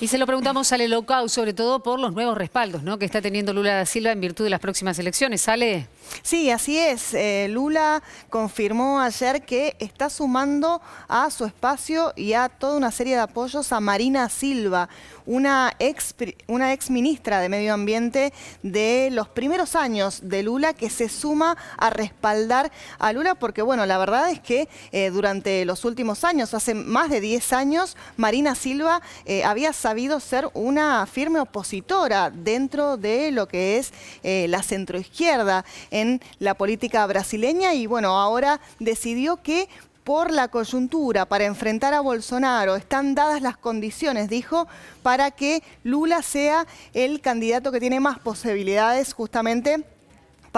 Y se lo preguntamos al Elocau, sobre todo por los nuevos respaldos ¿no? que está teniendo Lula da Silva en virtud de las próximas elecciones. ¿Sale? Sí, así es. Eh, Lula confirmó ayer que está sumando a su espacio y a toda una serie de apoyos a Marina Silva, una ex, una ex ministra de Medio Ambiente de los primeros años de Lula, que se suma a respaldar a Lula, porque bueno, la verdad es que eh, durante los últimos años, hace más de 10 años, Marina Silva eh, había salido sabido ser una firme opositora dentro de lo que es eh, la centroizquierda en la política brasileña y bueno, ahora decidió que por la coyuntura, para enfrentar a Bolsonaro, están dadas las condiciones, dijo, para que Lula sea el candidato que tiene más posibilidades justamente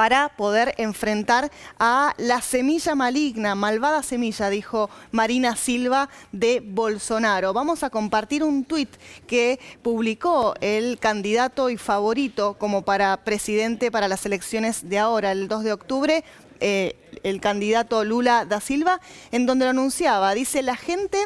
para poder enfrentar a la semilla maligna, malvada semilla, dijo Marina Silva de Bolsonaro. Vamos a compartir un tuit que publicó el candidato y favorito como para presidente para las elecciones de ahora, el 2 de octubre, eh, el candidato Lula da Silva, en donde lo anunciaba. Dice, la gente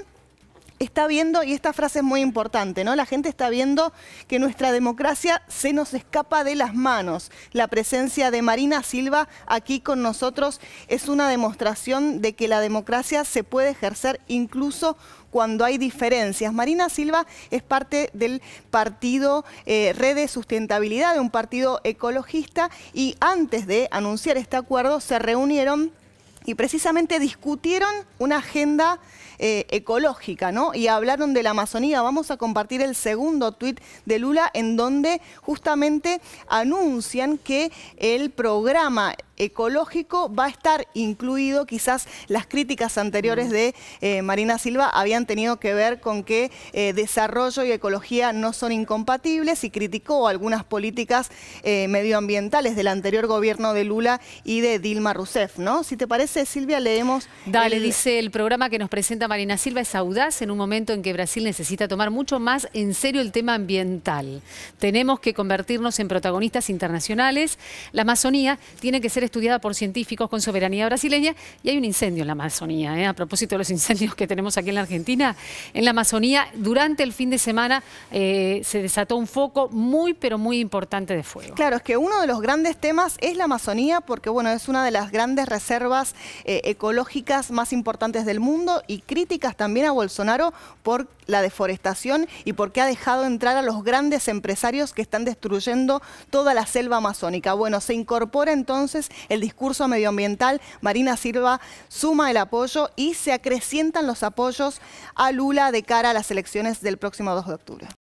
está viendo, y esta frase es muy importante, ¿no? La gente está viendo que nuestra democracia se nos escapa de las manos. La presencia de Marina Silva aquí con nosotros es una demostración de que la democracia se puede ejercer incluso cuando hay diferencias. Marina Silva es parte del partido eh, Redes Red de Sustentabilidad, de un partido ecologista, y antes de anunciar este acuerdo se reunieron y precisamente discutieron una agenda eh, ecológica, ¿no? Y hablaron de la Amazonía. Vamos a compartir el segundo tuit de Lula en donde justamente anuncian que el programa ecológico va a estar incluido, quizás las críticas anteriores de eh, Marina Silva habían tenido que ver con que eh, desarrollo y ecología no son incompatibles y criticó algunas políticas medioambientales del anterior gobierno de Lula y de Dilma Rousseff, ¿no? Si te parece Silvia, leemos... Dale, dice, el programa que nos presenta Marina Silva es audaz en un momento en que Brasil necesita tomar mucho más en serio el tema ambiental. Tenemos que convertirnos en protagonistas internacionales. La Amazonía tiene que ser estudiada por científicos con soberanía brasileña y hay un incendio en la Amazonía. ¿eh? A propósito de los incendios que tenemos aquí en la Argentina, en la Amazonía durante el fin de semana eh, se desató un foco muy, pero muy importante de fuego. Claro, es que uno de los grandes temas es la Amazonía porque, bueno, es una de las grandes reservas eh, ecológicas más importantes del mundo y críticas también a Bolsonaro por la deforestación y porque ha dejado entrar a los grandes empresarios que están destruyendo toda la selva amazónica. Bueno, se incorpora entonces el discurso medioambiental, Marina Silva suma el apoyo y se acrecientan los apoyos a Lula de cara a las elecciones del próximo 2 de octubre.